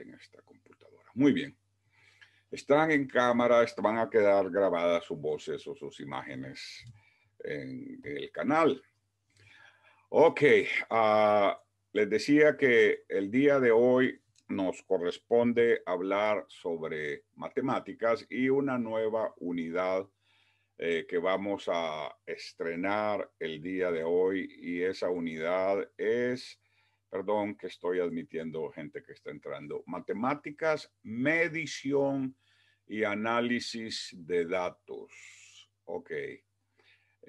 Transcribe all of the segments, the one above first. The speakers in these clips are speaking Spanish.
en esta computadora. Muy bien. Están en cámara, van a quedar grabadas sus voces o sus imágenes en el canal. Ok, ah, les decía que el día de hoy nos corresponde hablar sobre matemáticas y una nueva unidad eh, que vamos a estrenar el día de hoy y esa unidad es perdón que estoy admitiendo gente que está entrando, matemáticas, medición y análisis de datos. Ok. Eh,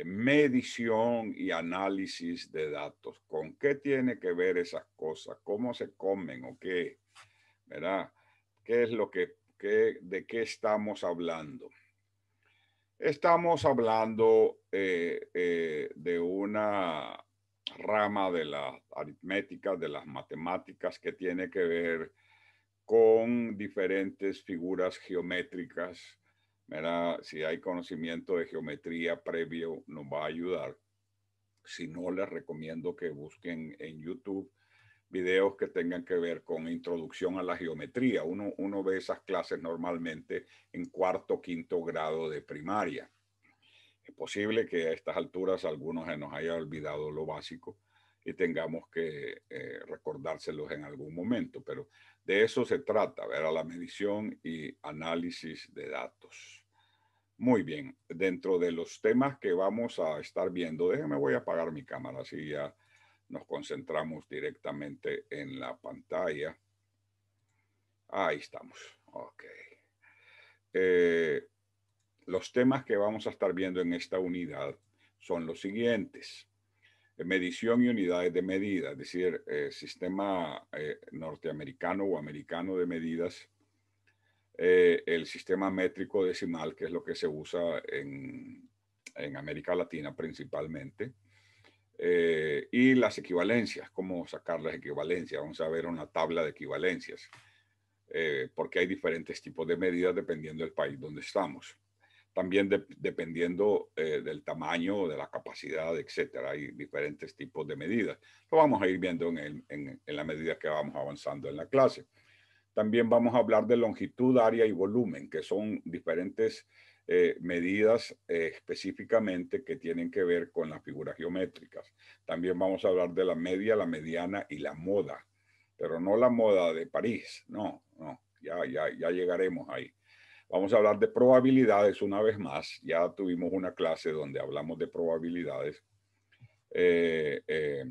medición y análisis de datos. ¿Con qué tiene que ver esas cosas? ¿Cómo se comen o qué? ¿Verdad? ¿Qué es lo que, qué, de qué estamos hablando? Estamos hablando eh, eh, de una rama de la aritmética, de las matemáticas que tiene que ver con diferentes figuras geométricas. Mira, si hay conocimiento de geometría previo, nos va a ayudar. Si no, les recomiendo que busquen en YouTube videos que tengan que ver con introducción a la geometría. Uno, uno ve esas clases normalmente en cuarto, quinto grado de primaria. Es posible que a estas alturas algunos se nos haya olvidado lo básico y tengamos que eh, recordárselos en algún momento, pero de eso se trata, a la medición y análisis de datos. Muy bien, dentro de los temas que vamos a estar viendo, déjeme voy a apagar mi cámara, así ya nos concentramos directamente en la pantalla. Ahí estamos, ok. Eh, los temas que vamos a estar viendo en esta unidad son los siguientes. Eh, medición y unidades de medida, es decir, eh, sistema eh, norteamericano o americano de medidas, el sistema métrico decimal, que es lo que se usa en América Latina principalmente, y las equivalencias, cómo sacar las equivalencias. Vamos a ver una tabla de equivalencias, porque hay diferentes tipos de medidas dependiendo del país donde estamos también dependiendo eh, del tamaño, de la capacidad, etcétera. Hay diferentes tipos de medidas. Lo vamos a ir viendo en, la medida que vamos avanzando en la clase. También vamos a hablar de longitud, área y volumen, que son diferentes eh, medidas eh, específicamente que tienen que ver con las figuras geométricas. También vamos a hablar de la media, la mediana y la moda, pero no la moda de París, no, no, ya, ya, ya llegaremos ahí. Vamos a hablar de probabilidades una vez más. Ya tuvimos una clase donde hablamos de probabilidades eh, eh,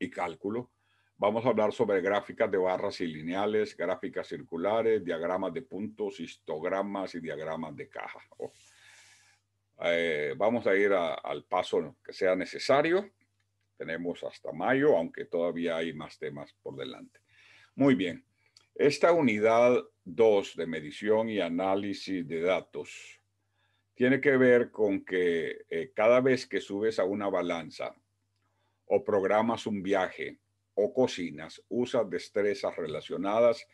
y cálculo. Vamos a hablar sobre gráficas de barras y lineales, gráficas circulares, diagramas de puntos, histogramas y diagramas de caja. Eh, vamos a ir al paso que sea necesario. Tenemos hasta mayo, aunque todavía hay más temas por delante. Muy bien. Esta unidad dos de medición y análisis de datos tiene que ver con que eh, cada vez que subes a una balanza o programas un viaje o cocinas, usas destrezas relacionadas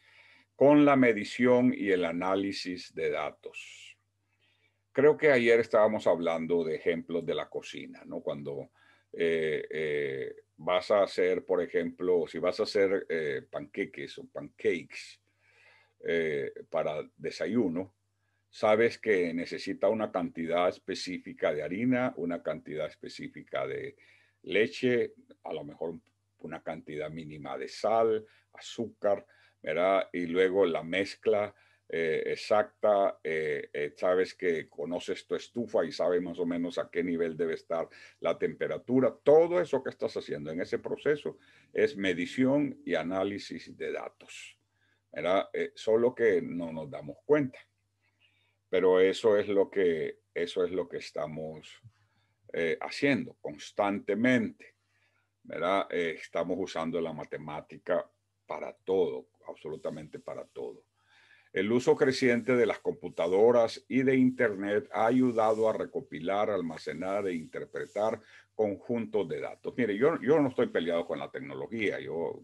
con la medición y el análisis de datos. Creo que ayer estábamos hablando de ejemplos de la cocina, ¿no? Cuando eh, eh, vas a hacer, por ejemplo, si vas a hacer panqueques o pancakes, eh, para desayuno, sabes que necesita una cantidad específica de harina, una cantidad específica de leche, a lo mejor una cantidad mínima de sal, azúcar, ¿verdad? Y luego la mezcla eh, exacta, eh, sabes que conoces tu estufa y sabes más o menos a qué nivel debe estar la temperatura. Todo eso que estás haciendo en ese proceso es medición y análisis de datos. ¿verdad? Eh, solo que no nos damos cuenta. Pero eso es lo que, eso es lo que estamos eh, haciendo constantemente. ¿verdad? Eh, estamos usando la matemática para todo, absolutamente para todo. El uso creciente de las computadoras y de Internet ha ayudado a recopilar, almacenar e interpretar conjuntos de datos. Mire, yo, yo no estoy peleado con la tecnología, yo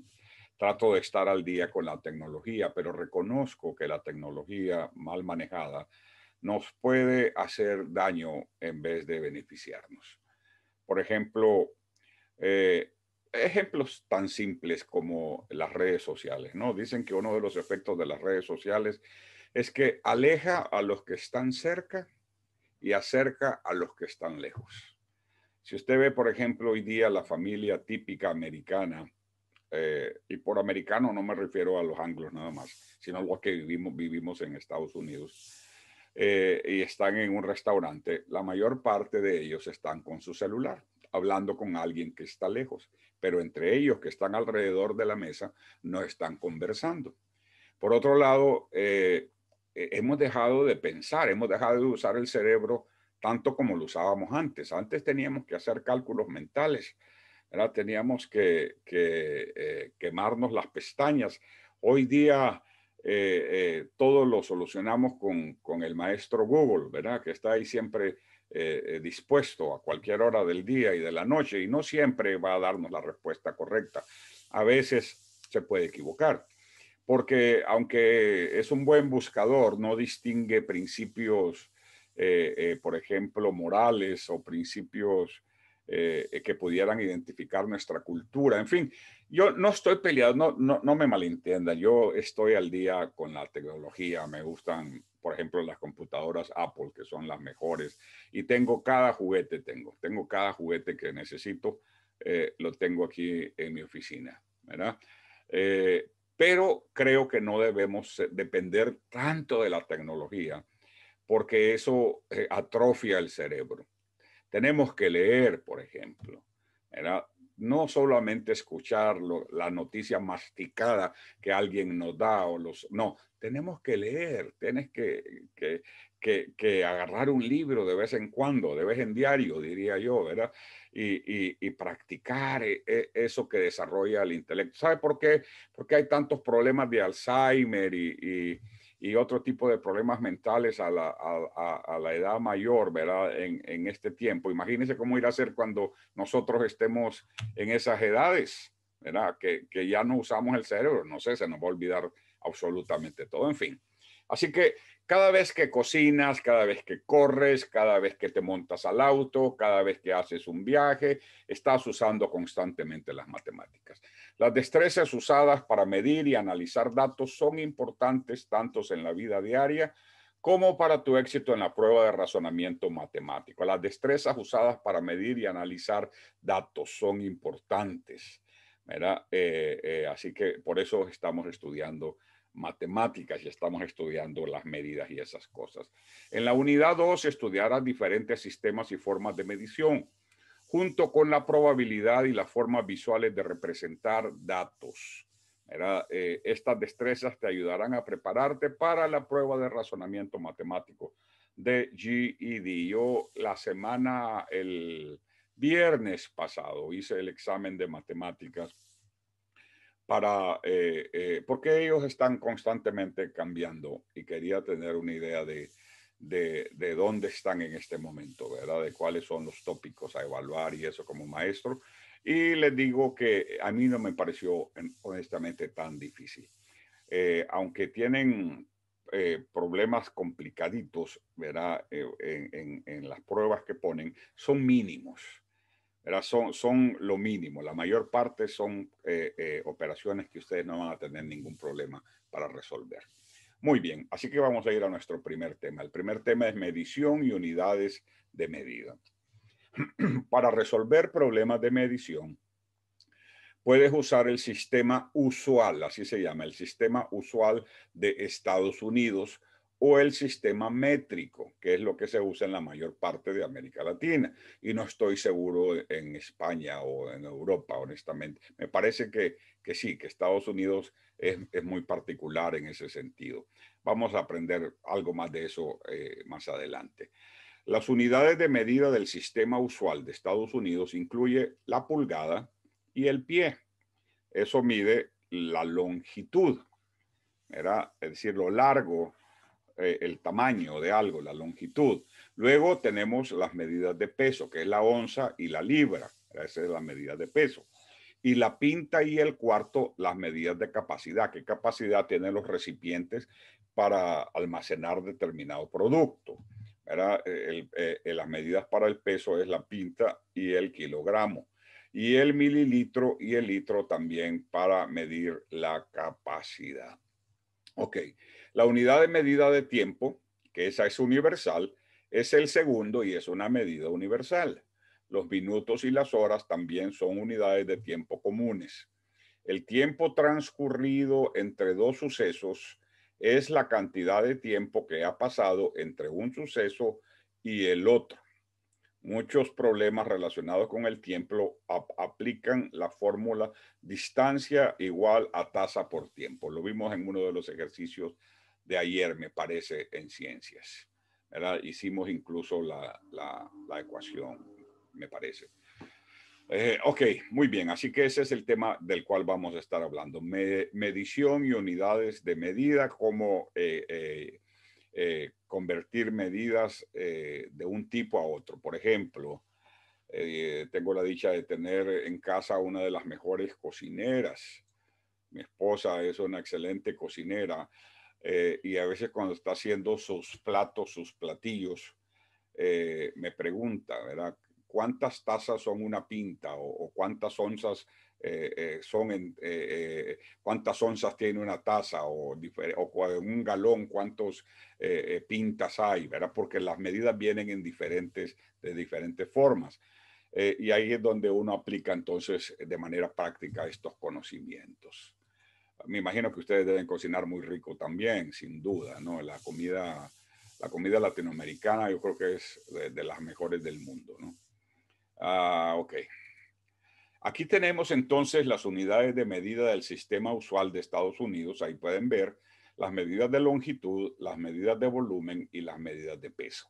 trato de estar al día con la tecnología, pero reconozco que la tecnología mal manejada nos puede hacer daño en vez de beneficiarnos. Por ejemplo, eh, ejemplos tan simples como las redes sociales, ¿no? Dicen que uno de los efectos de las redes sociales es que aleja a los que están cerca y acerca a los que están lejos. Si usted ve, por ejemplo, hoy día la familia típica americana, eh, y por americano no me refiero a los anglos nada más, sino a los que vivimos, vivimos en Estados Unidos, eh, y están en un restaurante, la mayor parte de ellos están con su celular, hablando con alguien que está lejos, pero entre ellos que están alrededor de la mesa no están conversando. Por otro lado, eh, hemos dejado de pensar, hemos dejado de usar el cerebro tanto como lo usábamos antes. Antes teníamos que hacer cálculos mentales teníamos que, eh, quemarnos las pestañas. Hoy día eh, eh, todo lo solucionamos con, el maestro Google, ¿verdad? que está ahí siempre dispuesto a cualquier hora del día y de la noche y no siempre va a darnos la respuesta correcta. A veces se puede equivocar, porque aunque es un buen buscador, no distingue principios, por ejemplo, morales o principios eh, eh, que pudieran identificar nuestra cultura. En fin, yo no estoy peleado, no, no, no me malentiendan, yo estoy al día con la tecnología, me gustan, por ejemplo, las computadoras Apple, que son las mejores, y tengo cada juguete, tengo, tengo cada juguete que necesito, eh, lo tengo aquí en mi oficina, ¿verdad? pero creo que no debemos depender tanto de la tecnología, porque eso atrofia el cerebro. Tenemos que leer, por ejemplo, ¿verdad? no solamente escuchar la noticia masticada que alguien nos da o los... No, tenemos que leer, tienes que, que, que, agarrar un libro de vez en cuando, de vez en diario, diría yo, ¿verdad? Y, y, practicar e, e, eso que desarrolla el intelecto. ¿Sabe por qué? Porque hay tantos problemas de Alzheimer y y otro tipo de problemas mentales a la, a, la edad mayor, ¿verdad? En, en, este tiempo. Imagínense cómo irá a ser cuando nosotros estemos en esas edades, ¿verdad? Que, que ya no usamos el cerebro, no sé, se nos va a olvidar absolutamente todo, en fin. Así que cada vez que cocinas, cada vez que corres, cada vez que te montas al auto, cada vez que haces un viaje, estás usando constantemente las matemáticas. Las destrezas usadas para medir y analizar datos son importantes tanto en la vida diaria como para tu éxito en la prueba de razonamiento matemático. Las destrezas usadas para medir y analizar datos son importantes. Eh, eh, así que por eso estamos estudiando matemáticas y estamos estudiando las medidas y esas cosas. En la unidad 2 estudiarás diferentes sistemas y formas de medición, junto con la probabilidad y las formas visuales de representar datos. Eh, estas destrezas te ayudarán a prepararte para la prueba de razonamiento matemático de GED. Yo la semana, el viernes pasado, hice el examen de matemáticas para, eh, eh, porque ellos están constantemente cambiando y quería tener una idea de, de, dónde están en este momento, ¿verdad? De cuáles son los tópicos a evaluar y eso como maestro. Y les digo que a mí no me pareció honestamente tan difícil. Eh, aunque tienen problemas complicaditos, ¿verdad? en, las pruebas que ponen, son mínimos. Son, lo mínimo. La mayor parte son eh, eh, operaciones que ustedes no van a tener ningún problema para resolver. Muy bien, así que vamos a ir a nuestro primer tema. El primer tema es medición y unidades de medida. para resolver problemas de medición, puedes usar el sistema usual, así se llama, el sistema usual de Estados Unidos o el sistema métrico, que es lo que se usa en la mayor parte de América Latina. Y no estoy seguro en España o en Europa, honestamente. Me parece que, que sí, que Estados Unidos es, es, muy particular en ese sentido. Vamos a aprender algo más de eso eh, más adelante. Las unidades de medida del sistema usual de Estados Unidos incluye la pulgada y el pie. Eso mide la longitud, era es decir, lo largo eh, el tamaño de algo, la longitud. Luego tenemos las medidas de peso, que es la onza y la libra. Esa es la medida de peso. Y la pinta y el cuarto, las medidas de capacidad. ¿Qué capacidad tienen los recipientes para almacenar determinado producto? Eh, el, eh, las medidas para el peso es la pinta y el kilogramo. Y el mililitro y el litro también para medir la capacidad. Ok, la unidad de medida de tiempo, que esa es universal, es el segundo y es una medida universal. Los minutos y las horas también son unidades de tiempo comunes. El tiempo transcurrido entre dos sucesos es la cantidad de tiempo que ha pasado entre un suceso y el otro. Muchos problemas relacionados con el tiempo aplican la fórmula distancia igual a tasa por tiempo. Lo vimos en uno de los ejercicios de ayer, me parece, en ciencias. Hicimos incluso la, ecuación, me parece. Eh, ok, muy bien. Así que ese es el tema del cual vamos a estar hablando. medición y unidades de medida, como eh, eh, convertir medidas de un tipo a otro. Por ejemplo, tengo la dicha de tener en casa una de las mejores cocineras. Mi esposa es una excelente cocinera eh, y a veces cuando está haciendo sus platos, sus platillos, eh, me pregunta, ¿verdad? ¿Cuántas tazas son una pinta o, cuántas onzas eh, son cuántas onzas tiene una taza o, en un galón cuántos pintas hay, ¿verdad? Porque las medidas vienen en diferentes de diferentes formas. y ahí es donde uno aplica entonces de manera práctica estos conocimientos. Me imagino que ustedes deben cocinar muy rico también, sin duda, ¿no? La comida, la comida latinoamericana yo creo que es de, las mejores del mundo, ¿no? Ah, ok. Aquí tenemos entonces las unidades de medida del sistema usual de Estados Unidos. Ahí pueden ver las medidas de longitud, las medidas de volumen y las medidas de peso.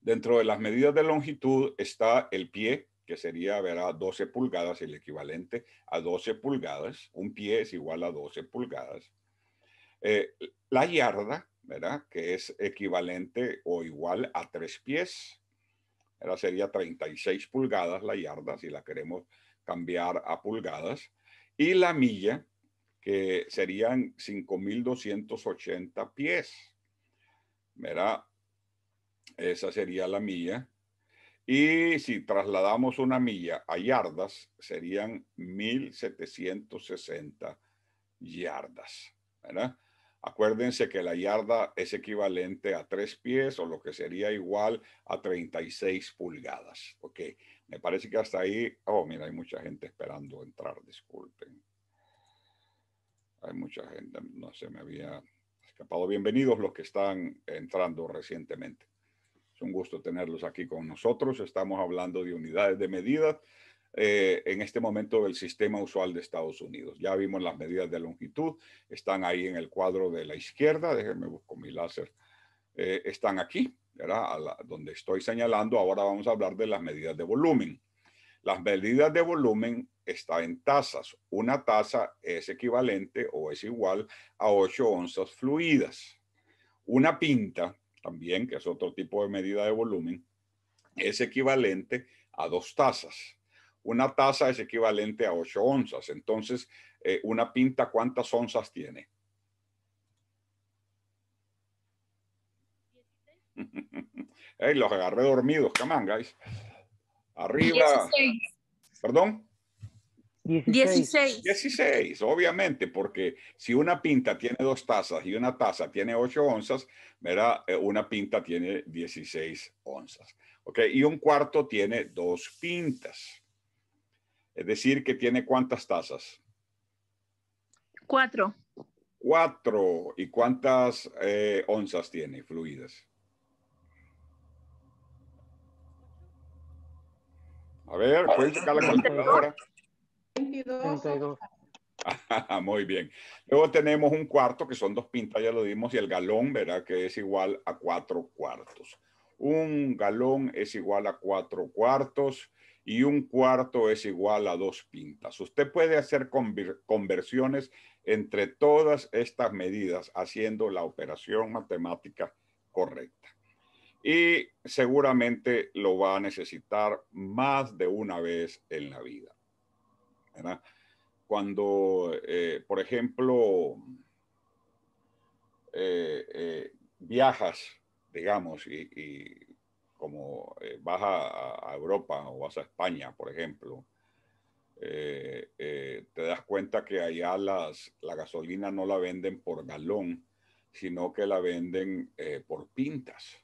Dentro de las medidas de longitud está el pie, que sería verá, 12 pulgadas, el equivalente a 12 pulgadas, un pie es igual a 12 pulgadas. Eh, la yarda, ¿verdad? que es equivalente o igual a tres pies, ¿verdad? sería 36 pulgadas la yarda, si la queremos cambiar a pulgadas, y la milla, que serían 5.280 pies. ¿verdad? Esa sería la milla. Y si trasladamos una milla a yardas, serían 1760 yardas. Acuérdense que la yarda es equivalente a tres pies o lo que sería igual a 36 pulgadas. Ok, me parece que hasta ahí. Oh, mira, hay mucha gente esperando entrar, disculpen. Hay mucha gente, no se me había escapado. Bienvenidos los que están entrando recientemente. Es un gusto tenerlos aquí con nosotros. Estamos hablando de unidades de medida. Eh, en este momento del sistema usual de Estados Unidos. Ya vimos las medidas de longitud, están ahí en el cuadro de la izquierda, déjenme buscar mi láser, eh, están aquí, ¿verdad? donde estoy señalando, ahora vamos a hablar de las medidas de volumen. Las medidas de volumen están en tasas. Una tasa es equivalente o es igual a 8 onzas fluidas. Una pinta también, que es otro tipo de medida de volumen, es equivalente a dos tazas. Una taza es equivalente a 8 onzas. Entonces, eh, una pinta, ¿cuántas onzas tiene? los agarré dormidos, que Arriba. ¿Perdón? 16. 16. obviamente, porque si una pinta tiene dos tazas y una taza tiene ocho onzas, mira, eh, Una pinta tiene 16 onzas. ¿Ok? Y un cuarto tiene dos pintas. Es decir, que tiene cuántas tazas? Cuatro. Cuatro. ¿Y cuántas eh, onzas tiene fluidas? A ver, puedes sacar la calculadora. 22. Muy bien. Luego tenemos un cuarto, que son dos pintas, ya lo dimos, y el galón, verá, Que es igual a cuatro cuartos. Un galón es igual a cuatro cuartos y un cuarto es igual a dos pintas. Usted puede hacer conversiones entre todas estas medidas haciendo la operación matemática correcta. Y seguramente lo va a necesitar más de una vez en la vida. Cuando, eh, por ejemplo, eh, eh, viajas, digamos, y, como vas a, Europa o vas a España, por ejemplo, te das cuenta que allá las, la gasolina no la venden por galón, sino que la venden por pintas,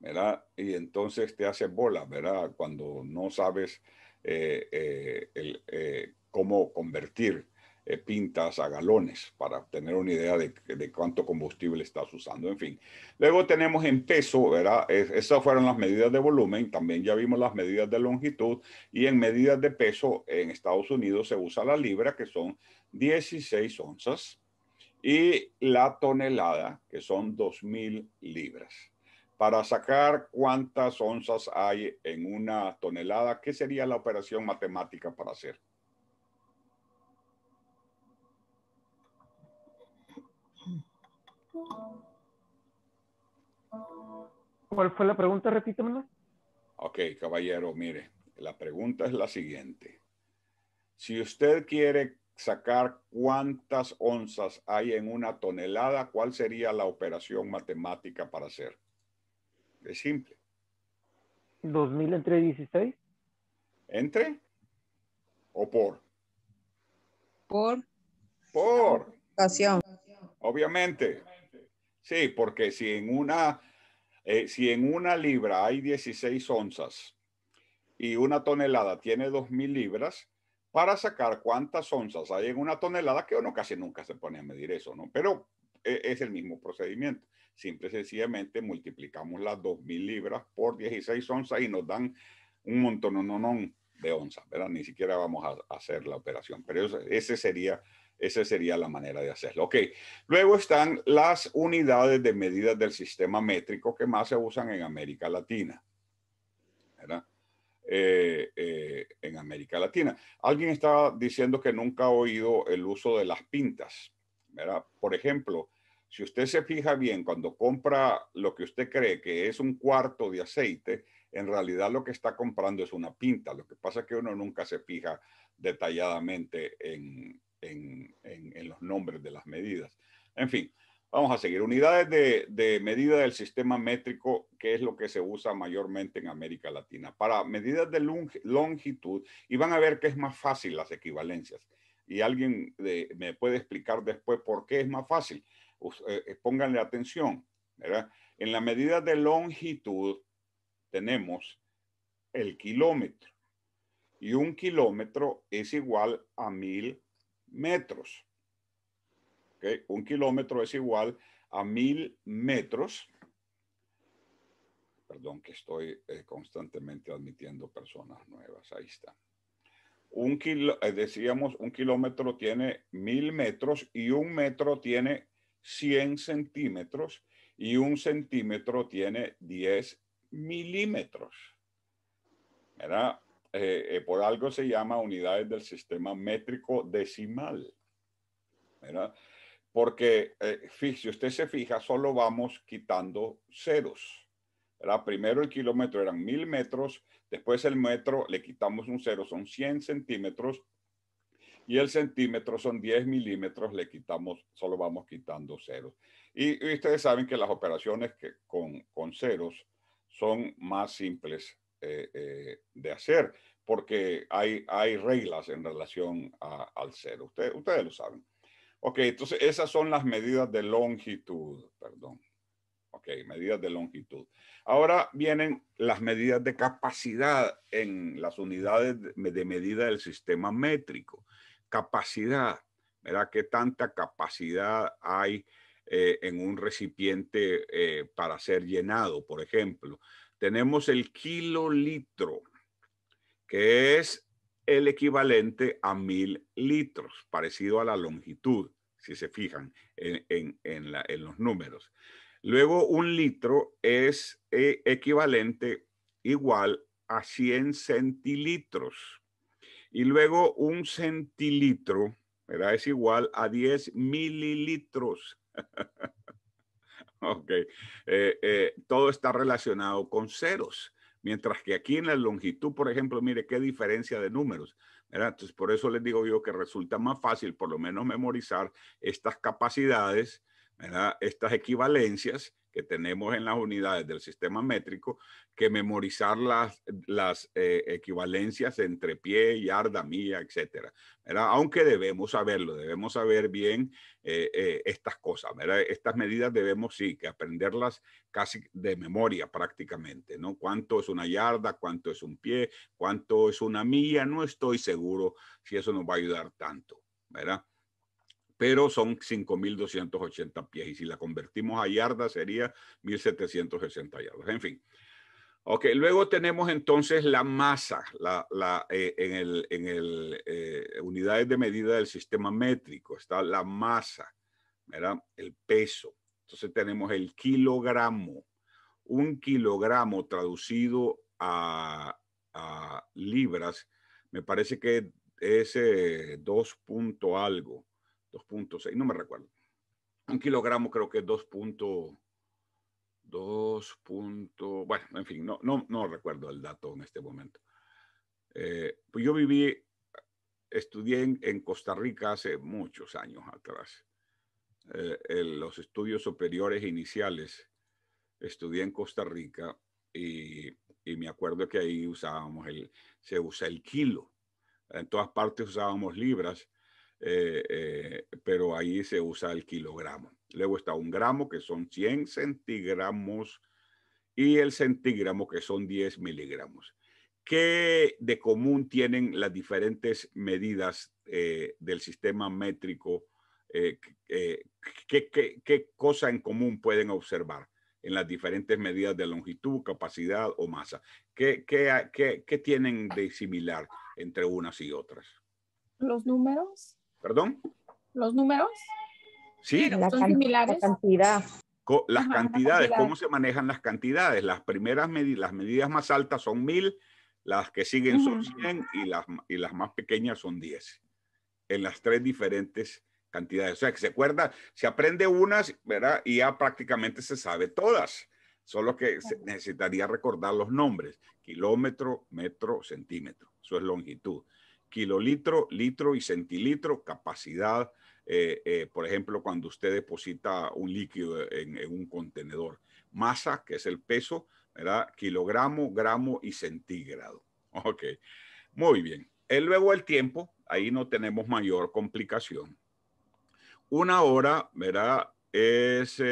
¿verdad? Y entonces te hace bola, ¿verdad? Cuando no sabes eh, eh, eh, cómo convertir pintas a galones para tener una idea de, cuánto combustible estás usando, en fin. Luego tenemos en peso, ¿verdad? esas fueron las medidas de volumen, también ya vimos las medidas de longitud y en medidas de peso en Estados Unidos se usa la libra que son 16 onzas y la tonelada que son 2.000 libras para sacar cuántas onzas hay en una tonelada, ¿qué sería la operación matemática para hacer? ¿Cuál fue la pregunta? Repítemela. Ok, caballero, mire, la pregunta es la siguiente. Si usted quiere sacar cuántas onzas hay en una tonelada, ¿cuál sería la operación matemática para hacer? Es simple. ¿2000 entre 16? ¿Entre? ¿O por? Por. Por. Obviamente. Sí, porque si en una, eh, si en una libra hay 16 onzas y una tonelada tiene 2.000 libras, para sacar cuántas onzas hay en una tonelada, que uno casi nunca se pone a medir eso, ¿no? Pero e-, es el mismo procedimiento. Simple y sencillamente multiplicamos las 2.000 libras por 16 onzas y nos dan un montón no, no, de onzas, ¿verdad? Ni siquiera vamos a hacer la operación, pero ese sería, esa sería la manera de hacerlo. Ok, luego están las unidades de medidas del sistema métrico que más se usan en América Latina, ¿verdad? Eh, eh, en América Latina. Alguien estaba diciendo que nunca ha oído el uso de las pintas, Por ejemplo, si usted se fija bien, cuando compra lo que usted cree que es un cuarto de aceite, en realidad lo que está comprando es una pinta. Lo que pasa es que uno nunca se fija detalladamente en, en, los nombres de las medidas. En fin, vamos a seguir. Unidades de, de, medida del sistema métrico, que es lo que se usa mayormente en América Latina. Para medidas de longitud, y van a ver que es más fácil las equivalencias. Y alguien me puede explicar después por qué es más fácil. Eh, eh, pónganle atención, ¿verdad? En la medida de longitud tenemos el kilómetro y un kilómetro es igual a mil metros. Un kilómetro es igual a mil metros. Perdón que estoy eh, constantemente admitiendo personas nuevas. Ahí está. Un kilo, decíamos, un kilómetro tiene mil metros y un metro tiene 100 centímetros y un centímetro tiene 10 milímetros. ¿verdad? Eh, eh, por algo se llama unidades del sistema métrico decimal. Porque eh, si usted se fija, solo vamos quitando ceros. ¿verdad? Primero el kilómetro eran mil metros, después el metro le quitamos un cero, son 100 centímetros, y el centímetro son 10 milímetros, le quitamos, solo vamos quitando ceros. Y, ustedes saben que las operaciones que con, con ceros son más simples eh, eh, de hacer, porque hay, hay reglas en relación al cero. Usted, ustedes lo saben. Ok, entonces esas son las medidas de longitud, perdón. Ok, medidas de longitud. Ahora vienen las medidas de capacidad en las unidades de medida del sistema métrico. Capacidad, ¿verdad? ¿Qué tanta capacidad hay eh, en un recipiente eh, para ser llenado, por ejemplo? Tenemos el kilolitro, que es el equivalente a mil litros, parecido a la longitud, si se fijan en, los números. Luego, un litro es eh, equivalente igual a 100 centilitros, y luego un centilitro, ¿verdad? Es igual a 10 mililitros. ok. Eh, eh, todo está relacionado con ceros. Mientras que aquí en la longitud, por ejemplo, mire qué diferencia de números. Entonces, por eso les digo yo que resulta más fácil, por lo menos, memorizar estas capacidades, estas equivalencias, que tenemos en las unidades del sistema métrico que memorizar las, las eh, equivalencias entre pie, yarda, milla, etcétera. Aunque debemos saberlo, debemos saber bien eh, eh, estas cosas. ¿verdad? Estas medidas debemos sí que aprenderlas casi de memoria prácticamente. ¿no? ¿Cuánto es una yarda? ¿Cuánto es un pie? ¿Cuánto es una milla? No estoy seguro si eso nos va a ayudar tanto. ¿verdad? pero son 5.280 pies y si la convertimos a yardas sería 1.760 yardas. En fin. Ok, luego tenemos entonces la masa, eh, en el, en eh, unidades de medida del sistema métrico, está la masa, El peso. Entonces tenemos el kilogramo. Un kilogramo traducido a, libras, me parece que es eh, dos punto algo. 2.6, no me recuerdo. Un kilogramo creo que es 2.2. Punto, bueno, en fin, no, no, no recuerdo el dato en este momento. Eh, pues yo viví, estudié en, Costa Rica hace muchos años atrás. en eh, los estudios superiores iniciales estudié en Costa Rica y, y, me acuerdo que ahí usábamos el, se usa el kilo. En todas partes usábamos libras eh, eh, pero ahí se usa el kilogramo. Luego está un gramo, que son 100 centigramos, y el centigramo, que son 10 miligramos. ¿Qué de común tienen las diferentes medidas eh, del sistema métrico? ¿qué, cosa en común pueden observar en las diferentes medidas de longitud, capacidad o masa? ¿Qué, qué tienen de similar entre unas y otras? Los números. ¿Perdón? ¿Los números? Sí. ¿Son similares? cantidad. las cantidades, cómo se manejan las cantidades. Las primeras medidas, las medidas más altas son mil, las que siguen son cien y las, y las más pequeñas son diez. En las tres diferentes cantidades. O sea, que se acuerda, se aprende unas, ¿verdad? Y ya prácticamente se sabe todas. Solo que necesitaría recordar los nombres. Kilómetro, metro, centímetro. Eso es longitud kilolitro, litro y centilitro, capacidad, eh, eh, por ejemplo, cuando usted deposita un líquido en, un contenedor. Masa, que es el peso, ¿verdad? Kilogramo, gramo y centígrado. Ok, muy bien. Y eh, luego el tiempo, ahí no tenemos mayor complicación. Una hora, ¿verdad? Es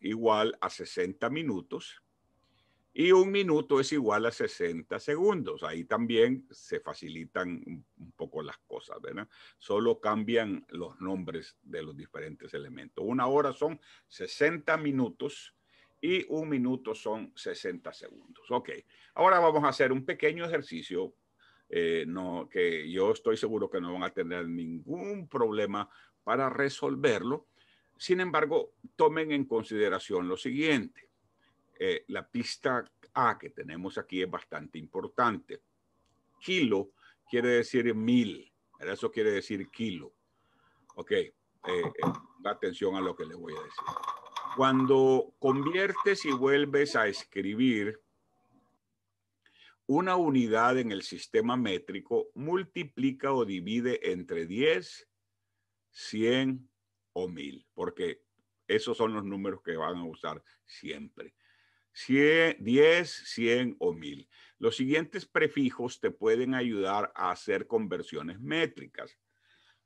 igual a 60 minutos. Y un minuto es igual a 60 segundos. Ahí también se facilitan un poco las cosas, ¿verdad? Solo cambian los nombres de los diferentes elementos. Una hora son 60 minutos y un minuto son 60 segundos. Ok, ahora vamos a hacer un pequeño ejercicio eh, no, que yo estoy seguro que no van a tener ningún problema para resolverlo. Sin embargo, tomen en consideración lo siguiente. Eh, la pista A que tenemos aquí es bastante importante. Kilo quiere decir mil, eso quiere decir kilo. Ok, Da eh, eh, atención a lo que les voy a decir. Cuando conviertes y vuelves a escribir una unidad en el sistema métrico, multiplica o divide entre 10, 100 o 1000, porque esos son los números que van a usar siempre. 100, 10, 100 o 1000. Los siguientes prefijos te pueden ayudar a hacer conversiones métricas.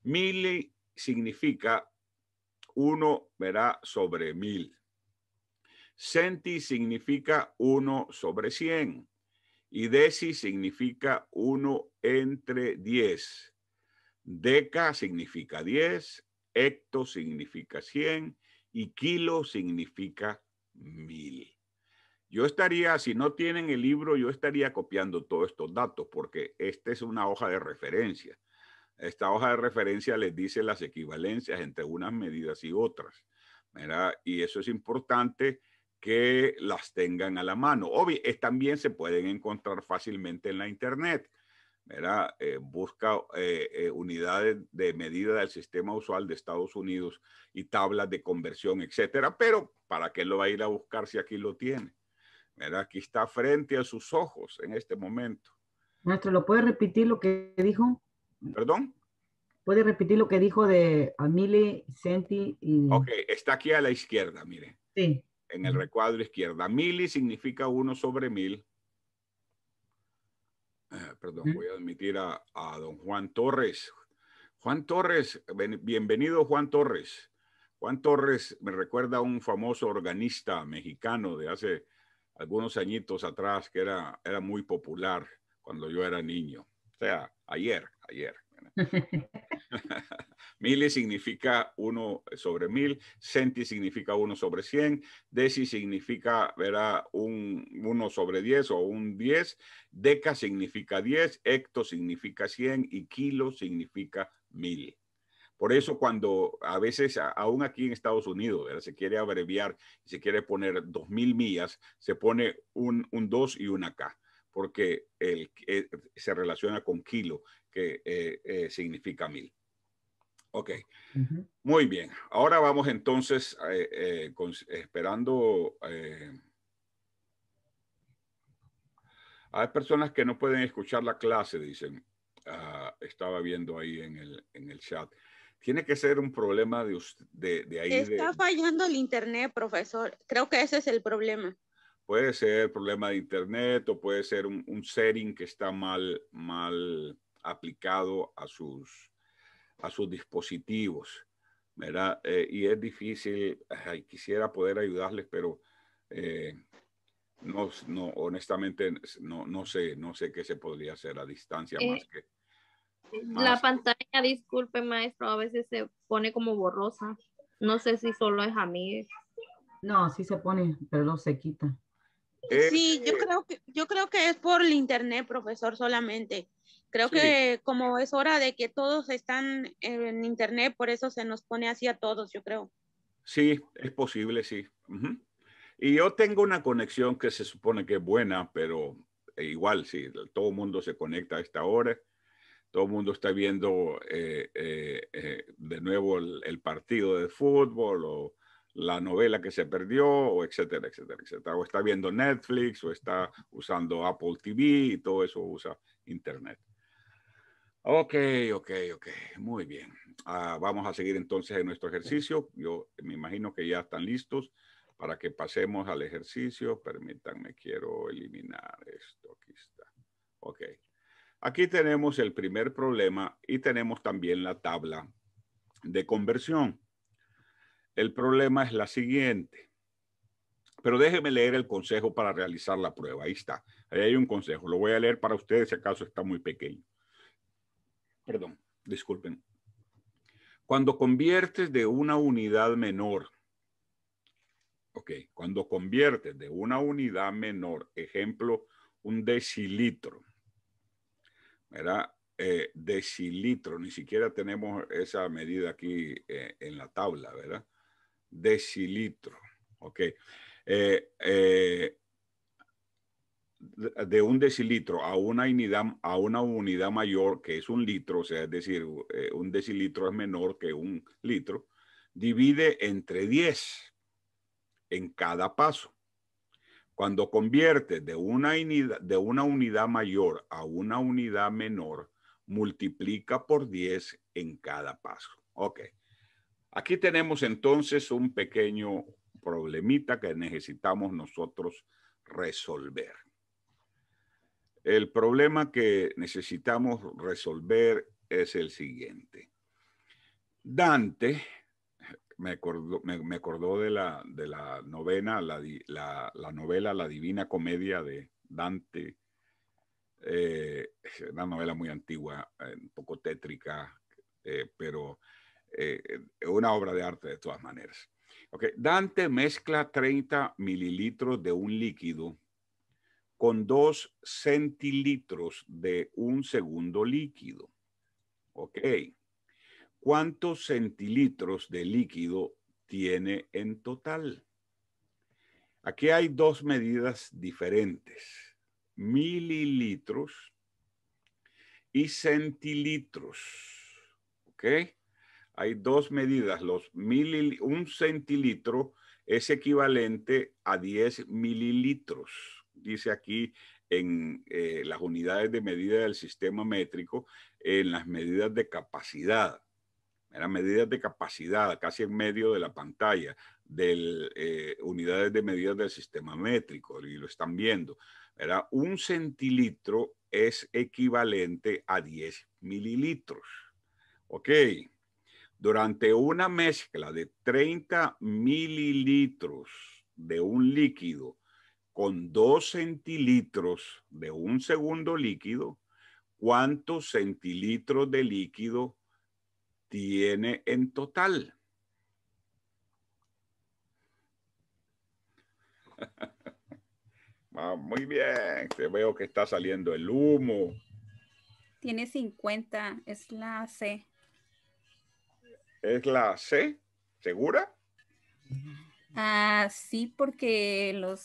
Mili significa 1 verá sobre 1000. Centi significa 1 sobre 100. Y deci significa 1 entre 10. Deca significa 10. Hecto significa 100. Y kilo significa 1000. Yo estaría, si no tienen el libro, yo estaría copiando todos estos datos porque esta es una hoja de referencia. Esta hoja de referencia les dice las equivalencias entre unas medidas y otras. ¿verdad? Y eso es importante que las tengan a la mano. Obvio, también se pueden encontrar fácilmente en la Internet. ¿verdad? Eh, busca eh, eh, unidades de medida del sistema usual de Estados Unidos y tablas de conversión, etcétera. Pero, ¿para qué lo va a ir a buscar si aquí lo tiene? ¿verdad? aquí está frente a sus ojos en este momento. Maestro, ¿lo puede repetir lo que dijo? ¿Perdón? ¿Puede repetir lo que dijo de Amili, Senti y... Ok, está aquí a la izquierda, mire. Sí. En el recuadro izquierda. Amili significa uno sobre mil. Eh, perdón, voy a admitir a, a, don Juan Torres. Juan Torres, bienvenido Juan Torres. Juan Torres me recuerda a un famoso organista mexicano de hace algunos añitos atrás que era, era muy popular cuando yo era niño. O sea, ayer, ayer. Mili significa uno sobre mil, centi significa uno sobre cien, deci significa verá un uno sobre diez o un diez, deca significa diez, hecto significa cien y kilo significa mil. Por eso cuando a veces, aún aquí en Estados Unidos, se quiere abreviar, y se quiere poner 2.000 millas, se pone un, dos 2 y una acá, porque eh, se relaciona con kilo, que eh, eh, significa mil. Ok, muy bien. Ahora vamos entonces, esperando... hay personas que no pueden escuchar la clase, dicen. Ah, estaba viendo ahí en el chat tiene que ser un problema de, usted, de, ahí. Está fallando el Internet, profesor. Creo que ese es el problema. Puede ser problema de Internet o puede ser un, setting que está mal, mal aplicado a sus, a sus dispositivos. ¿verdad? Eh, y es difícil, quisiera poder ayudarles, pero eh, no, no, honestamente no, no, sé, no sé qué se podría hacer a distancia eh, más que Ah, La pantalla, disculpe maestro, a veces se pone como borrosa. No sé si solo es a mí. No, sí se pone, pero no se quita. sí, yo creo que yo creo que es por el internet, profesor, solamente. Creo que como es hora de que todos están en internet, por eso se nos pone así a todos, yo creo. Sí, es posible, sí. Y yo tengo una conexión que se supone que es buena, pero eh, igual, sí, todo el mundo se conecta a esta hora todo el mundo está viendo eh, eh, eh, de nuevo el, partido de fútbol o la novela que se perdió, o etcétera, etcétera, etcétera. O está viendo Netflix, o está usando Apple TV y todo eso usa Internet. Ok, ok, ok, muy bien. Ah, vamos a seguir entonces en nuestro ejercicio. Yo me imagino que ya están listos para que pasemos al ejercicio. Permítanme, quiero eliminar esto. Aquí está. Ok. Aquí tenemos el primer problema y tenemos también la tabla de conversión. El problema es la siguiente. Pero déjeme leer el consejo para realizar la prueba. Ahí está. Ahí hay un consejo. Lo voy a leer para ustedes si acaso está muy pequeño. Perdón, disculpen. Cuando conviertes de una unidad menor, ok, cuando conviertes de una unidad menor, ejemplo, un decilitro, ¿verdad? Eh, decilitro, ni siquiera tenemos esa medida aquí eh, en la tabla, ¿verdad? Decilitro, ok. Eh, de un decilitro a una, unidad, a una unidad mayor, que es un litro, o sea, es decir, un decilitro es menor que un litro, divide entre 10 en cada paso. Cuando convierte de una, unidad, de una unidad mayor a una unidad menor, multiplica por 10 en cada paso. Ok. Aquí tenemos entonces un pequeño problemita que necesitamos nosotros resolver. El problema que necesitamos resolver es el siguiente. Dante me acordó, de, la, de la novena, la, novela La Divina Comedia de Dante. Eh, una novela muy antigua, eh, un poco tétrica, eh, pero una obra de arte de todas maneras. Dante mezcla 30 mililitros de un líquido con 2 centilitros de un segundo líquido. Ok cuántos centilitros de líquido tiene en total. Aquí hay dos medidas diferentes, mililitros y centilitros. ¿Ok? Hay dos medidas. Los un centilitro es equivalente a 10 mililitros. Dice aquí en eh, las unidades de medida del sistema métrico, en las medidas de capacidad eran medidas de capacidad, casi en medio de la pantalla, de eh, unidades de medidas del sistema métrico, y lo están viendo. era Un centilitro es equivalente a 10 mililitros. Ok. Durante una mezcla de 30 mililitros de un líquido con 2 centilitros de un segundo líquido, ¿cuántos centilitros de líquido tiene en total? Ah, muy bien, te veo que está saliendo el humo. Tiene 50, es la C. ¿Es la C? ¿Segura? Ah, sí, porque los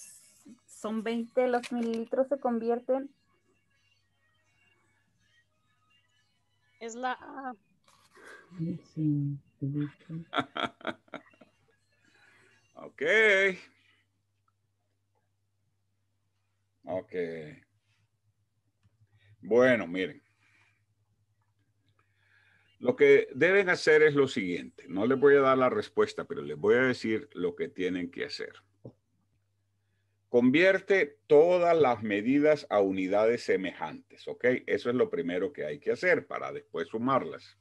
son 20, los mililitros se convierten. Es la A. ok. Ok. Bueno, miren. Lo que deben hacer es lo siguiente. No les voy a dar la respuesta, pero les voy a decir lo que tienen que hacer. Convierte todas las medidas a unidades semejantes, ¿ok? Eso es lo primero que hay que hacer para después sumarlas.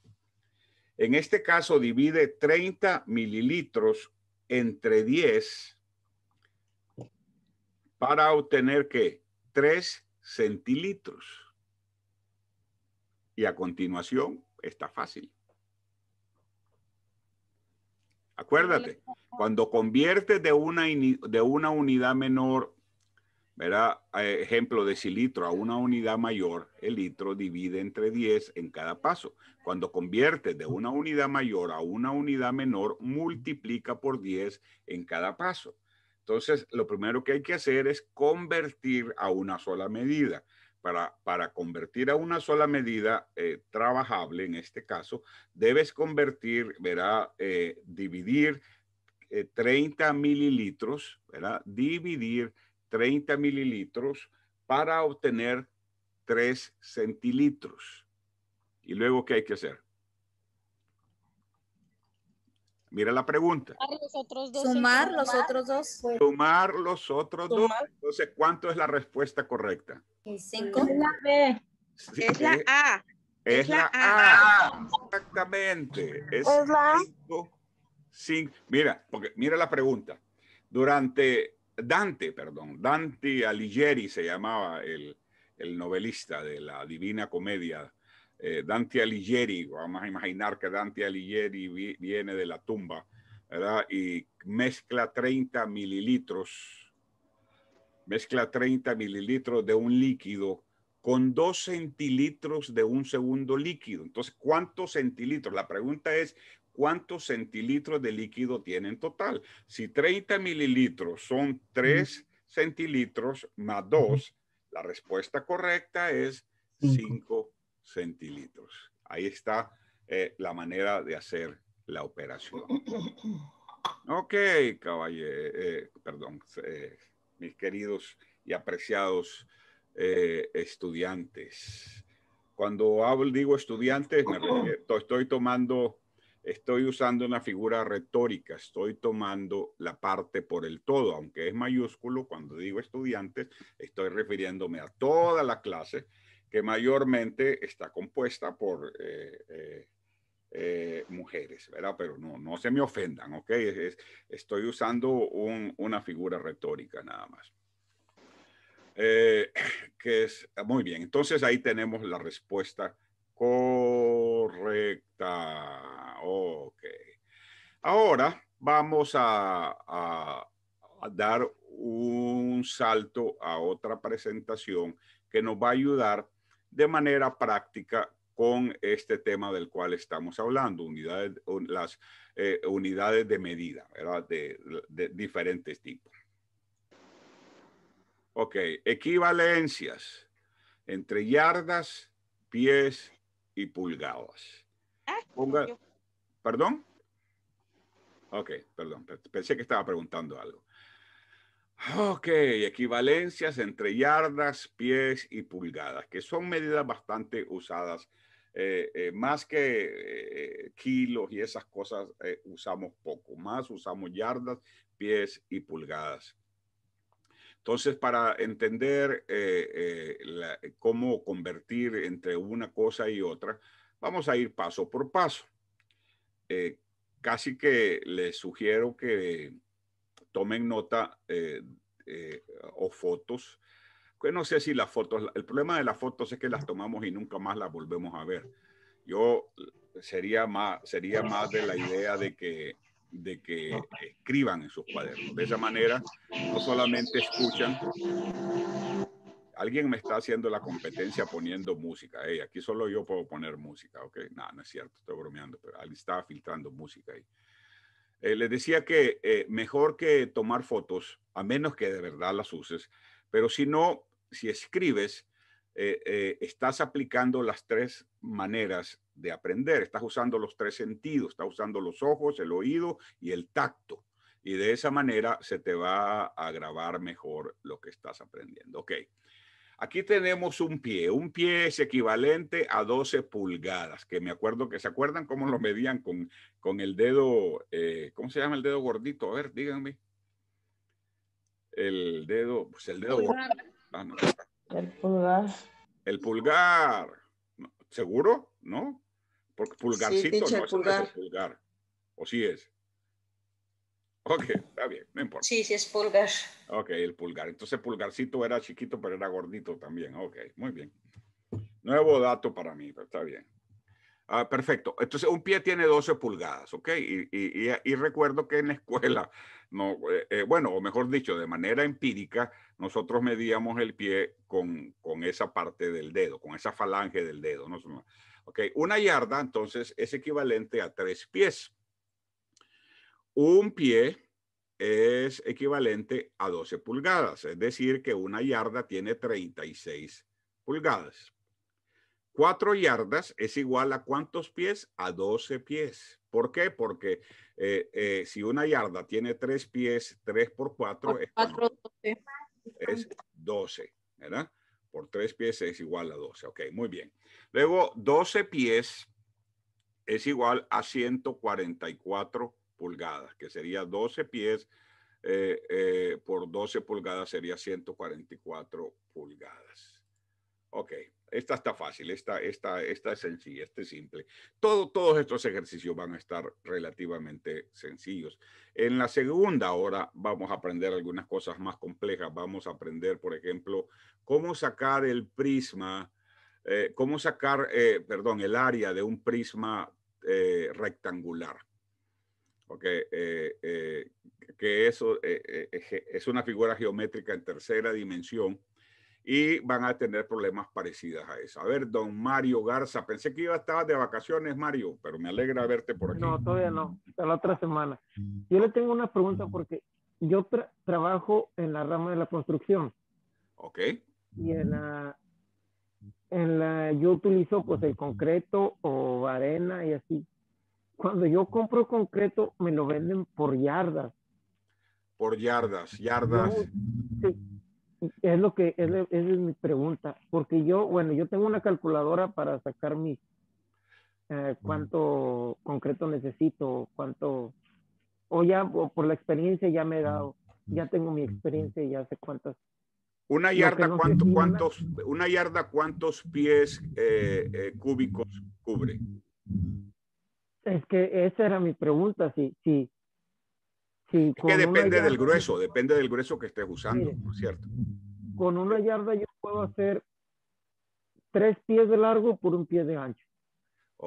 En este caso divide 30 mililitros entre 10 para obtener que 3 centilitros. Y a continuación está fácil. Acuérdate, cuando conviertes de una, de una unidad menor verá, eh, Ejemplo de si a una unidad mayor, el litro divide entre 10 en cada paso. Cuando convierte de una unidad mayor a una unidad menor, multiplica por 10 en cada paso. Entonces, lo primero que hay que hacer es convertir a una sola medida. Para, para convertir a una sola medida eh, trabajable, en este caso, debes convertir, verá, eh, dividir 30 mililitros, verá, Dividir 30 mililitros para obtener 3 centilitros. ¿Y luego qué hay que hacer? Mira la pregunta. Los otros Sumar los otros dos. Sumar los otros dos. Entonces, ¿cuánto es la respuesta correcta? Cinco. Es la B. es la A. Es, la, A. Exactamente. Es, la cinco, Mira, porque mira la pregunta. Durante Dante, perdón, Dante Alighieri se llamaba el, el novelista de la Divina Comedia. Eh, Dante Alighieri, vamos a imaginar que Dante Alighieri viene de la tumba, ¿verdad? Y mezcla 30 mililitros, mezcla 30 mililitros de un líquido con 2 centilitros de un segundo líquido. Entonces, ¿cuántos centilitros? La pregunta es, cuántos centilitros de líquido tiene en total. Si 30 mililitros son 3 centilitros más 2, la respuesta correcta es 5 centilitros. Ahí está eh, la manera de hacer la operación. Ok, caballero, eh, eh, perdón, mis queridos y apreciados estudiantes. Cuando hablo, digo estudiantes, me refiero, estoy tomando estoy usando una figura retórica, estoy tomando la parte por el todo, aunque es mayúsculo, cuando digo estudiantes, estoy refiriéndome a toda la clase que mayormente está compuesta por eh, eh, eh, mujeres, ¿verdad? Pero no, no se me ofendan, ¿ok? estoy usando una figura retórica nada más. que es muy bien, entonces ahí tenemos la respuesta correcta. Ok. Ahora vamos a, dar un salto a otra presentación que nos va a ayudar de manera práctica con este tema del cual estamos hablando, unidades, las eh, unidades de medida, ¿verdad? De, de, diferentes tipos. Ok, equivalencias entre yardas, pies y pulgadas. Ah, Ponga, ¿Perdón? Ok, perdón, pensé que estaba preguntando algo. Ok, equivalencias entre yardas, pies y pulgadas, que son medidas bastante usadas. Eh, eh, más que eh, kilos y esas cosas usamos poco, más usamos yardas, pies y pulgadas. Entonces, para entender cómo convertir entre una cosa y otra, vamos a ir paso por paso. Eh, casi que les sugiero que tomen nota eh, eh, o fotos. Pues no sé si las fotos, el problema de las fotos es que las tomamos y nunca más las volvemos a ver. Yo sería más, sería más de la idea de que, de que escriban en sus cuadernos. De esa manera no solamente escuchan, alguien me está haciendo la competencia poniendo música. aquí solo yo puedo poner música, ¿ok? No, no es cierto, estoy bromeando, pero alguien estaba filtrando música ahí. Eh, les decía que eh, mejor que tomar fotos, a menos que de verdad las uses, pero si no, si escribes, eh, estás aplicando las tres maneras de aprender, estás usando los tres sentidos, estás usando los ojos, el oído y el tacto. Y de esa manera se te va a grabar mejor lo que estás aprendiendo. Ok. Aquí tenemos un pie. Un pie es equivalente a 12 pulgadas, que me acuerdo que se acuerdan cómo lo medían con, con el dedo, eh, ¿cómo se llama el dedo gordito? A ver, díganme. El dedo, pues el dedo El pulgar. El pulgar. ¿Seguro? ¿No? Porque pulgarcito no es pulgar. El pulgar. ¿O sí es? Ok, está bien, no importa. Sí, sí, es pulgar. Ok, el pulgar. Entonces, pulgarcito era chiquito, pero era gordito también. Ok, muy bien. Nuevo dato para mí, pero está bien. Ah, perfecto. Entonces, un pie tiene 12 pulgadas, ¿ok? Y, recuerdo que en la escuela, no, eh, eh, bueno, o mejor dicho, de manera empírica, nosotros medíamos el pie con, con esa parte del dedo, con esa falange del dedo. ¿no? Ok, una yarda, entonces, es equivalente a tres pies. Un pie es equivalente a 12 pulgadas, es decir, que una yarda tiene 36 pulgadas. Cuatro yardas es igual a cuántos pies? A 12 pies. ¿Por qué? Porque eh, eh, si una yarda tiene tres pies, 3 por cuatro es, 12. ¿verdad? Por tres pies es igual a 12. Ok, muy bien. Luego, 12 pies es igual a 144 pulgadas, que sería 12 pies eh, eh, por 12 pulgadas sería 144 pulgadas. Ok, esta está fácil, esta, esta, esta es sencilla, este simple. Todo, todos estos ejercicios van a estar relativamente sencillos. En la segunda hora vamos a aprender algunas cosas más complejas. Vamos a aprender, por ejemplo, cómo sacar el prisma, eh, cómo sacar, perdón, el área de un prisma rectangular porque eh, eh, que eso eh, es una figura geométrica en tercera dimensión y van a tener problemas parecidos a eso. A ver, don Mario Garza, pensé que iba a estar de vacaciones, Mario, pero me alegra verte por aquí. No, todavía no, hasta la otra semana. Mm. Yo le tengo una pregunta mm. porque yo trabajo en la rama de la construcción. Ok. Y en la, en la, yo utilizo pues el concreto o arena y así cuando yo compro concreto, me lo venden por yardas. Por yardas, yardas. sí, es lo que, es, es mi pregunta, porque yo, bueno, yo tengo una calculadora para sacar mi, eh, mm. cuánto concreto necesito, cuánto, o ya por la experiencia ya me he dado, mm. ya tengo mi mm. experiencia y ya sé cuántas. Una yarda, cuánto, cuántos, una... yarda, cuántos pies eh, eh, cúbicos cubre. Es que esa era mi pregunta, si, sí, sí. que depende del grueso, depende del grueso que estés usando, cierto? Con una yarda yo puedo hacer tres pies de largo por un pie de ancho.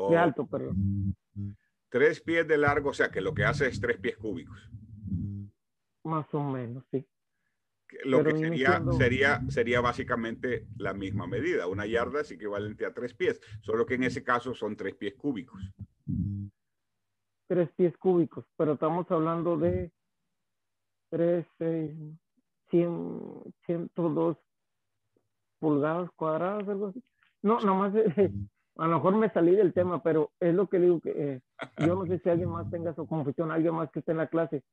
de alto, perdón. Tres pies de largo, o sea que lo que hace es tres pies cúbicos. Más o menos, sí lo que sería, sería, sería básicamente la misma medida. Una yarda es equivalente a tres pies, solo que en ese caso son tres pies cúbicos. Tres pies cúbicos, pero estamos hablando de tres, seis, cien, ciento dos pulgadas cuadradas, algo así. No, nomás, a lo mejor me salí del tema, pero es lo que digo que eh, yo no sé si alguien más tenga su confusión, alguien más que esté en la clase,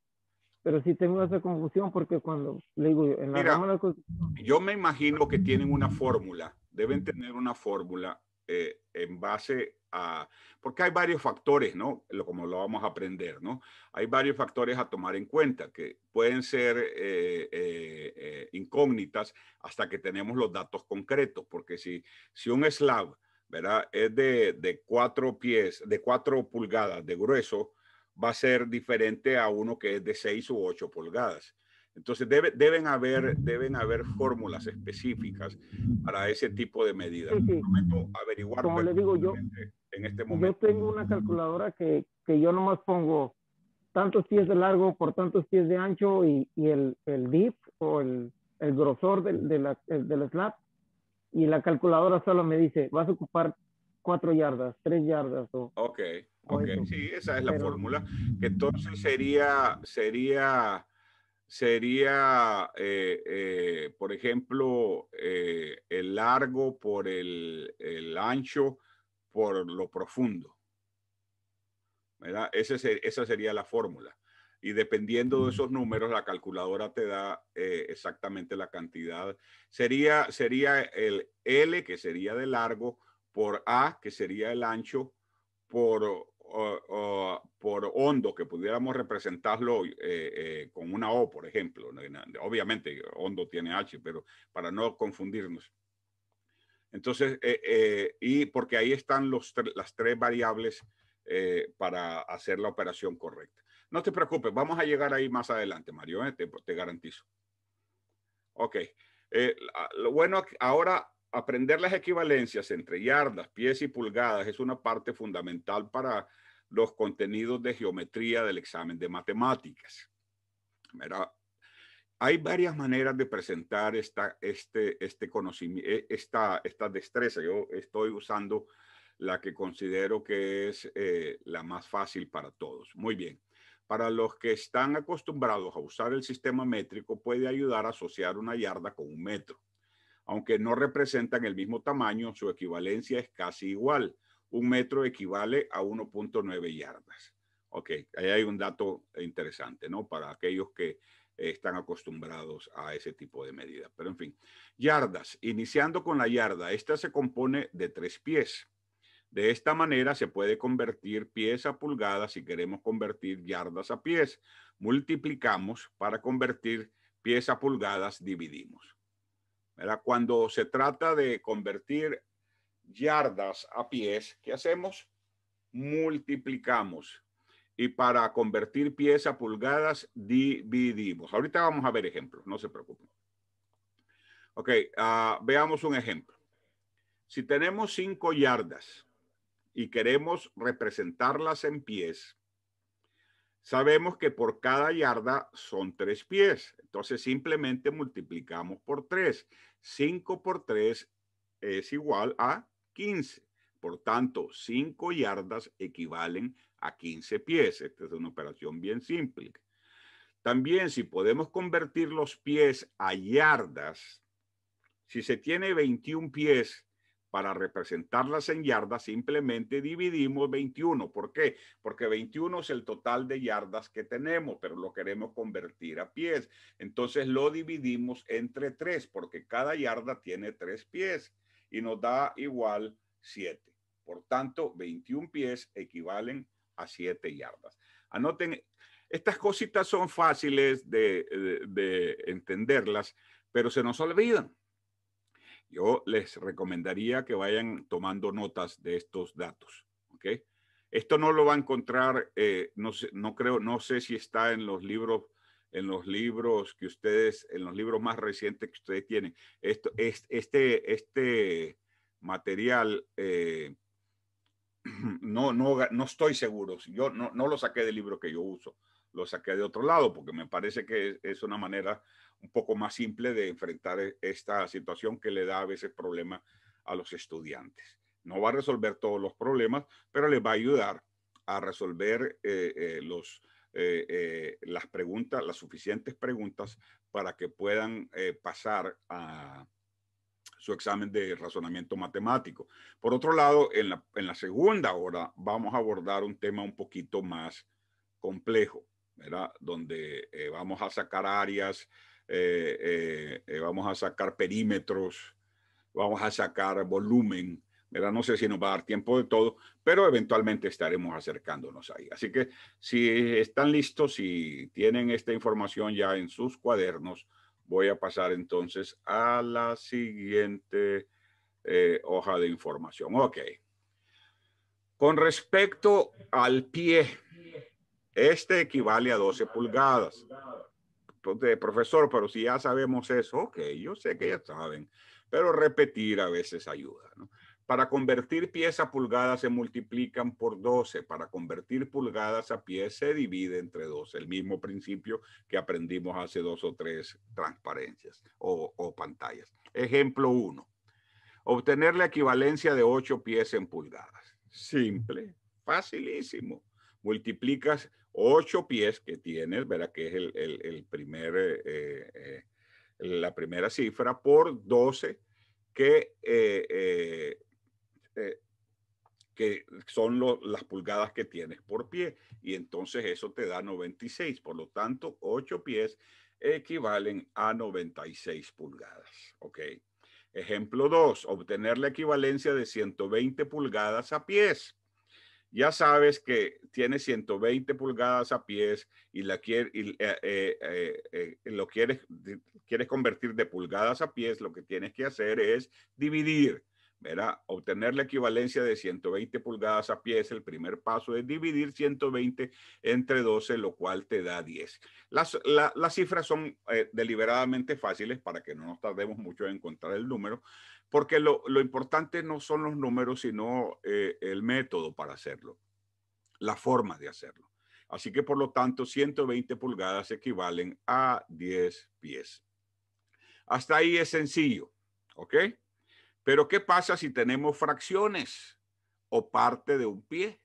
pero sí tengo esa confusión porque cuando le digo en la Mira, Yo me imagino que tienen una fórmula, deben tener una fórmula eh, en base a, porque hay varios factores, ¿no? Como lo vamos a aprender, ¿no? Hay varios factores a tomar en cuenta que pueden ser eh, eh, incógnitas hasta que tenemos los datos concretos, porque si, si un slab, ¿verdad? Es de cuatro pies, de cuatro pulgadas de grueso, va a ser diferente a uno que es de 6 u 8 pulgadas. Entonces debe, deben haber, deben haber fórmulas específicas para ese tipo de medidas. Sí, sí. averiguar Como le digo yo, en este momento. Yo tengo una calculadora que, que yo nomás pongo tantos pies de largo por tantos pies de ancho y, y el, el dip o el, el grosor del, de del slab y la calculadora solo me dice, vas a ocupar cuatro yardas, tres yardas o... Okay sí, esa es la fórmula fórmula. Entonces sería, sería, sería, eh, eh, por ejemplo, eh, el largo por el, el, ancho por lo profundo. ¿Verdad? Ese, esa sería la fórmula. Y dependiendo de esos números, la calculadora te da exactamente la cantidad. Sería, sería el L, que sería de largo, por A, que sería el ancho, por por hondo que pudiéramos representarlo eh, eh, con una O, por ejemplo. Obviamente, hondo tiene H, pero para no confundirnos. Entonces, eh, y porque ahí están los, las tres variables para hacer la operación correcta. No te preocupes, vamos a llegar ahí más adelante, Mario, te, te, garantizo. Ok. lo bueno, ahora aprender las equivalencias entre yardas, pies y pulgadas es una parte fundamental para los contenidos de geometría del examen de matemáticas. hay varias maneras de presentar esta, este, este conocimiento, esta, esta destreza. Yo estoy usando la que considero que es eh, la más fácil para todos. Muy bien. Para los que están acostumbrados a usar el sistema métrico, puede ayudar a asociar una yarda con un metro. Aunque no representan el mismo tamaño, su equivalencia es casi igual. Un metro equivale a 1.9 yardas. Ok, ahí hay un dato interesante, ¿no? Para aquellos que eh, están acostumbrados a ese tipo de medidas. Pero en fin, yardas. Iniciando con la yarda, esta se compone de tres pies. De esta manera se puede convertir pies a pulgadas si queremos convertir yardas a pies. Multiplicamos para convertir pies a pulgadas, dividimos. Cuando se trata de convertir yardas a pies, ¿qué hacemos? Multiplicamos. Y para convertir pies a pulgadas, dividimos. Ahorita vamos a ver ejemplos, no se preocupen. Ok, ah, veamos un ejemplo. Si tenemos cinco yardas y queremos representarlas en pies, sabemos que por cada yarda son tres pies. Entonces simplemente multiplicamos por 3. 5 por 3 es igual a 15. Por tanto, 5 yardas equivalen a 15 pies. Esta es una operación bien simple. También si podemos convertir los pies a yardas, si se tiene 21 pies, para representarlas en yardas, simplemente dividimos 21. ¿Por qué? Porque 21 es el total de yardas que tenemos, pero lo queremos convertir a pies. Entonces lo dividimos entre 3, porque cada yarda tiene 3 pies y nos da igual 7. Por tanto, 21 pies equivalen a 7 yardas. Anoten, estas cositas son fáciles de, de entenderlas, pero se nos olvidan yo les recomendaría que vayan tomando notas de estos datos. ¿okay? Esto no lo va a encontrar, eh, no, sé, no creo, no sé si está en los libros en los libros que ustedes, en los libros más recientes que ustedes tienen. Esto, este, este material, eh, no, no, no estoy seguro. Yo no, no, lo saqué del libro que yo uso, lo saqué de otro lado porque me parece que es una manera un poco más simple de enfrentar e, esta situación que le da a veces problemas a los estudiantes. No va a resolver todos los problemas, pero les va a ayudar a resolver eh, eh, los, eh, las preguntas, las suficientes preguntas para que puedan pasar a su examen de razonamiento matemático. Por otro lado, en la, en la segunda hora vamos a abordar un tema un poquito más complejo, ¿verdad? Donde vamos a sacar áreas eh, eh, vamos a sacar perímetros, vamos a sacar volumen. ¿verdad? No sé si nos va a dar tiempo de todo, pero eventualmente estaremos acercándonos ahí. Así que si están listos, si tienen esta información ya en sus cuadernos, voy a pasar entonces a la siguiente eh, hoja de información. Ok. Con respecto al pie, este equivale a 12 pulgadas profesor, pero si ya sabemos eso, ok, yo sé que ya saben, pero repetir a veces ayuda. Para convertir pies a pulgadas se multiplican por 12. Para convertir pulgadas a pies se divide entre 12. El mismo principio que aprendimos hace dos o tres transparencias o, o pantallas. Ejemplo 1. Obtener la equivalencia de 8 pies en pulgadas. Simple, facilísimo. Multiplicas ocho pies que tienes, verá Que es el, primer, eh, eh, eh, la primera cifra, por 12, que, eh, son las pulgadas que tienes por pie. Y entonces eso te da 96. Por lo tanto, 8 pies equivalen a 96 pulgadas. ¿Ok? Ejemplo 2, obtener la equivalencia de 120 pulgadas a pies ya sabes que tiene 120 pulgadas a pies y, la quiere, eh, eh, eh, lo quieres, quieres convertir de pulgadas a pies, lo que tienes que hacer es dividir, ¿verdad? Obtener la equivalencia de 120 pulgadas a pies, el primer paso es dividir 120 entre 12, lo cual te da 10. las cifras son deliberadamente fáciles para que no nos tardemos mucho en encontrar el número, porque lo, importante no son los números, sino eh, el método para hacerlo, la forma de hacerlo. Así que por lo tanto, 120 pulgadas equivalen a 10 pies. Hasta ahí es sencillo, ¿ok? Pero ¿qué pasa si tenemos fracciones o parte de un pie?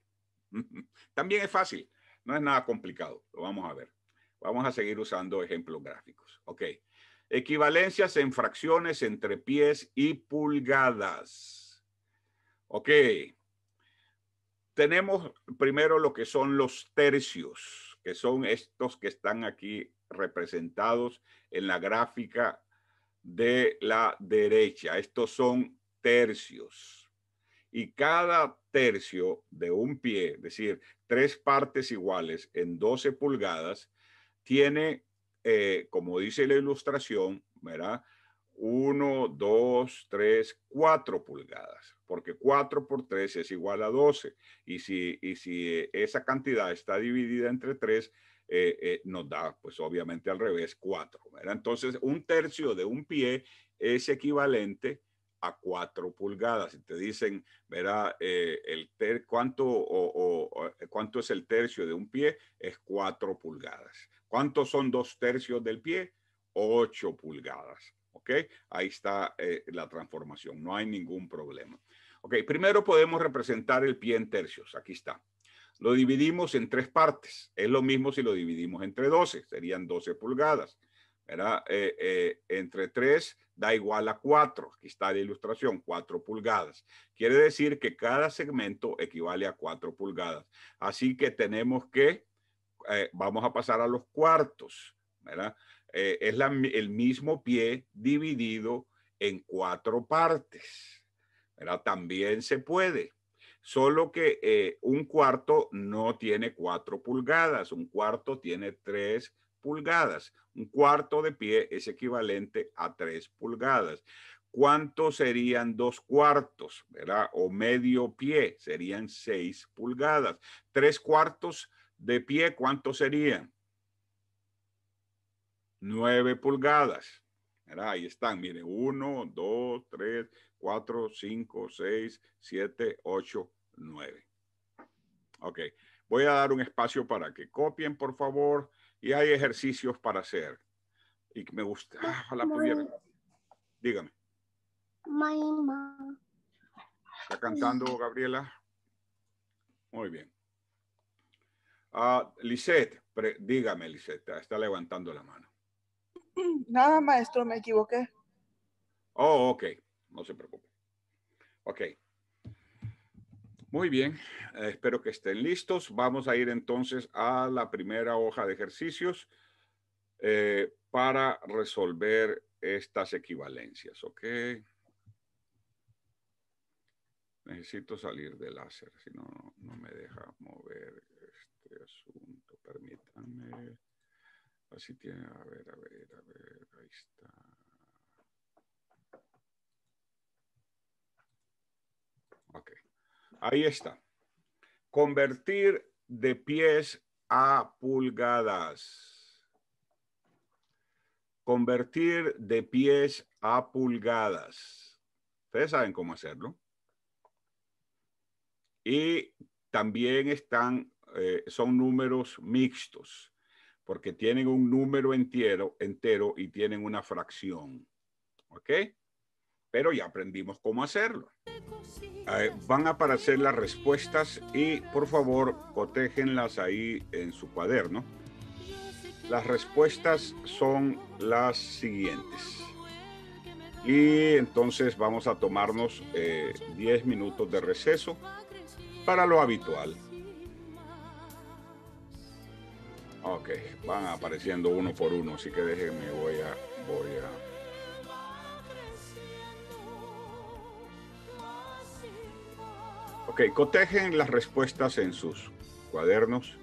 También es fácil, no es nada complicado, lo vamos a ver. Vamos a seguir usando ejemplos gráficos, ¿ok? Equivalencias en fracciones entre pies y pulgadas. Ok. Tenemos primero lo que son los tercios, que son estos que están aquí representados en la gráfica de la derecha. Estos son tercios. Y cada tercio de un pie, es decir, tres partes iguales en 12 pulgadas, tiene eh, como dice la ilustración, ¿verdad? 1, 2, 3, 4 pulgadas, porque 4 por 3 es igual a 12. Y si, si eh, esa cantidad está dividida entre 3, eh, nos da, pues obviamente al revés, 4. ¿verdad? Entonces, un tercio de un pie es equivalente a 4 pulgadas. Si te dicen, ¿verdad? el cuánto, o, cuánto es el tercio de un pie, es 4 pulgadas. ¿Cuántos son dos tercios del pie? Ocho pulgadas. ¿Ok? Ahí está eh, la transformación. No hay ningún problema. Ok, primero podemos representar el pie en tercios. Aquí está. Lo dividimos en tres partes. Es lo mismo si lo dividimos entre 12. Serían 12 pulgadas. ¿verdad? Eh, eh, entre 3 da igual a 4. Aquí está la ilustración, 4 pulgadas. Quiere decir que cada segmento equivale a 4 pulgadas. Así que tenemos que eh, vamos a pasar a los cuartos, ¿verdad? Eh, es el mismo pie dividido en cuatro partes, También se puede, solo que eh, un cuarto no tiene cuatro pulgadas, un cuarto tiene tres pulgadas. Un cuarto de pie es equivalente a tres pulgadas. ¿Cuántos serían dos cuartos, verdad? O medio pie serían seis pulgadas. Tres cuartos de pie, ¿cuánto serían? 9 pulgadas. Ahí están, miren, 1, 2, 3, 4, 5, 6, 7, 8, 9. Ok, voy a dar un espacio para que copien, por favor, y hay ejercicios para hacer. Y me gusta, ah, ojalá Dígame. ¿Está cantando, Gabriela? Muy bien. Ah, Lisette, dígame, Lisette, está levantando la mano. Nada, maestro, me equivoqué. Oh, ok, no se preocupe. Ok. Muy bien, eh, espero que estén listos. Vamos a ir entonces a la primera hoja de ejercicios eh, para resolver estas equivalencias, ¿ok? Necesito salir del láser, si no, no me deja mover Permítanme. Así tiene. A ver, a ver, a ver. Ahí está. Ok. Ahí está. Convertir de pies a pulgadas. Convertir de pies a pulgadas. Ustedes saben cómo hacerlo. Y también están eh, son números mixtos, porque tienen un número entero, entero y tienen una fracción. ¿Ok? Pero ya aprendimos cómo hacerlo. Eh, van a aparecer las respuestas y por favor cotéjenlas ahí en su cuaderno. Las respuestas son las siguientes. Y entonces vamos a tomarnos 10 eh, minutos de receso para lo habitual. Ok, van apareciendo uno por uno, así que déjenme, voy a, voy a Ok, cotejen las respuestas en sus cuadernos.